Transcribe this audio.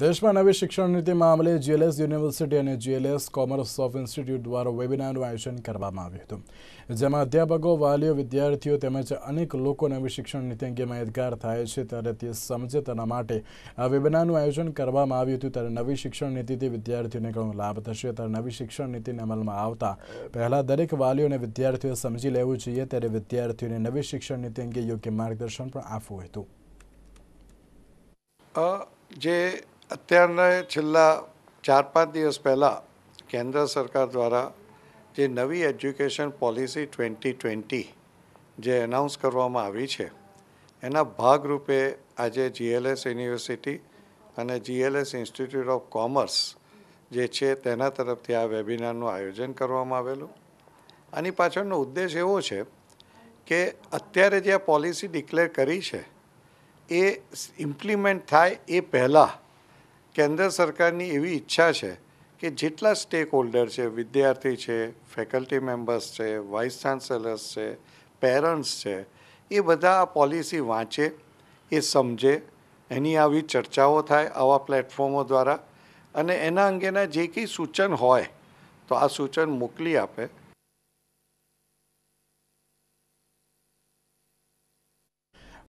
દેશમાં નવી શિક્ષણ નીતિ મામલે જીએલએસ યુનિવર્સિટી અને જીએલએસ કોમર્સ ઓફ ઇન્સ્ટિટ્યૂટ દ્વારા વેબિનારનું આયોજન કરવામાં આવ્યું હતું જેમાં અધ્યાપકો વાલીઓ વિદ્યાર્થીઓ તેમજ અનેક લોકો નવી શિક્ષણ નીતિ અંગે માહિતગાર થાય છે ત્યારે તે સમજે તેના માટે આ વેબિનારનું આયોજન કરવામાં આવ્યું હતું ત્યારે નવી શિક્ષણ નીતિથી વિદ્યાર્થીઓને ઘણો લાભ થશે ત્યારે નવી શિક્ષણ નીતિને અમલમાં આવતા પહેલાં દરેક વાલીઓ અને વિદ્યાર્થીઓએ સમજી લેવું જોઈએ ત્યારે વિદ્યાર્થીઓને નવી શિક્ષણ નીતિ અંગે યોગ્ય માર્ગદર્શન પણ આપવું હતું જે અત્યારના છેલ્લા ચાર પાંચ દિવસ પહેલાં કેન્દ્ર સરકાર દ્વારા જે નવી એજ્યુકેશન પોલિસી ટ્વેન્ટી ટ્વેન્ટી જે એનાઉન્સ કરવામાં આવી છે એના ભાગરૂપે આજે જીએલએસ યુનિવર્સિટી અને જીએલએસ ઇન્સ્ટિટ્યૂટ ઓફ કોમર્સ જે છે તેના તરફથી આ વેબિનારનું આયોજન કરવામાં આવેલું આની પાછળનો ઉદ્દેશ એવો છે કે અત્યારે જે આ પોલિસી ડિક્લેર કરી છે એ ઇમ્પ્લિમેન્ટ થાય એ પહેલાં કેન્દ્ર સરકારની એવી ઈચ્છા છે કે જેટલા સ્ટેક હોલ્ડર છે વિદ્યાર્થી છે ફેકલ્ટી મેમ્બર્સ છે વાઇસ ચાન્સેલર્સ છે પેરેન્ટ્સ છે એ બધા આ પોલિસી વાંચે એ સમજે એની આવી ચર્ચાઓ થાય આવા પ્લેટફોર્મો દ્વારા અને એના અંગેના જે કંઈ સૂચન હોય તો આ સૂચન મોકલી આપે